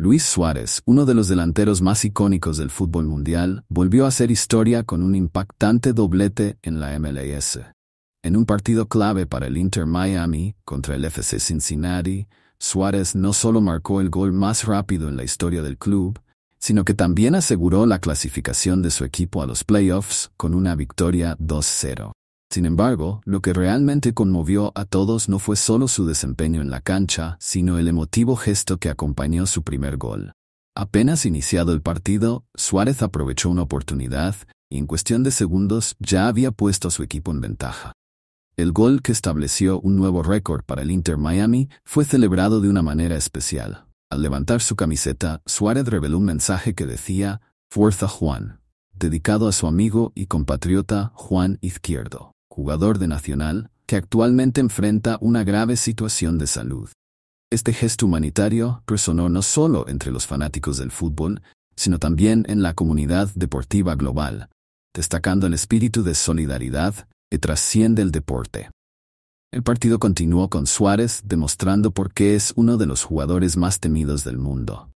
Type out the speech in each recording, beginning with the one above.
Luis Suárez, uno de los delanteros más icónicos del fútbol mundial, volvió a hacer historia con un impactante doblete en la MLS. En un partido clave para el Inter Miami contra el FC Cincinnati, Suárez no solo marcó el gol más rápido en la historia del club, sino que también aseguró la clasificación de su equipo a los playoffs con una victoria 2-0. Sin embargo, lo que realmente conmovió a todos no fue solo su desempeño en la cancha, sino el emotivo gesto que acompañó su primer gol. Apenas iniciado el partido, Suárez aprovechó una oportunidad y en cuestión de segundos ya había puesto a su equipo en ventaja. El gol que estableció un nuevo récord para el Inter Miami fue celebrado de una manera especial. Al levantar su camiseta, Suárez reveló un mensaje que decía, Fuerza Juan, dedicado a su amigo y compatriota Juan Izquierdo jugador de Nacional, que actualmente enfrenta una grave situación de salud. Este gesto humanitario resonó no solo entre los fanáticos del fútbol, sino también en la comunidad deportiva global, destacando el espíritu de solidaridad que trasciende el deporte. El partido continuó con Suárez demostrando por qué es uno de los jugadores más temidos del mundo.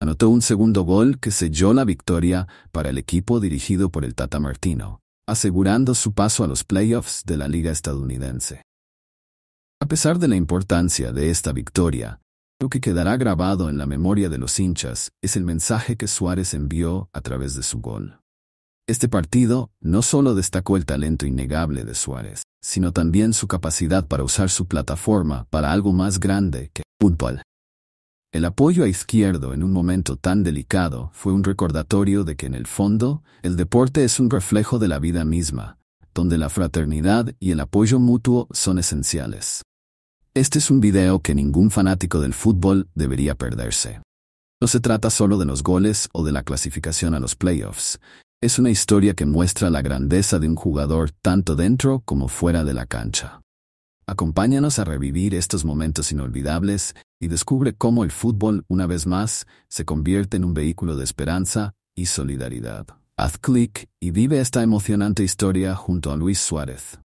Anotó un segundo gol que selló la victoria para el equipo dirigido por el Tata Martino asegurando su paso a los playoffs de la Liga estadounidense. A pesar de la importancia de esta victoria, lo que quedará grabado en la memoria de los hinchas es el mensaje que Suárez envió a través de su gol. Este partido no solo destacó el talento innegable de Suárez, sino también su capacidad para usar su plataforma para algo más grande que fútbol. El apoyo a Izquierdo en un momento tan delicado fue un recordatorio de que en el fondo, el deporte es un reflejo de la vida misma, donde la fraternidad y el apoyo mutuo son esenciales. Este es un video que ningún fanático del fútbol debería perderse. No se trata solo de los goles o de la clasificación a los playoffs. Es una historia que muestra la grandeza de un jugador tanto dentro como fuera de la cancha. Acompáñanos a revivir estos momentos inolvidables y descubre cómo el fútbol, una vez más, se convierte en un vehículo de esperanza y solidaridad. Haz clic y vive esta emocionante historia junto a Luis Suárez.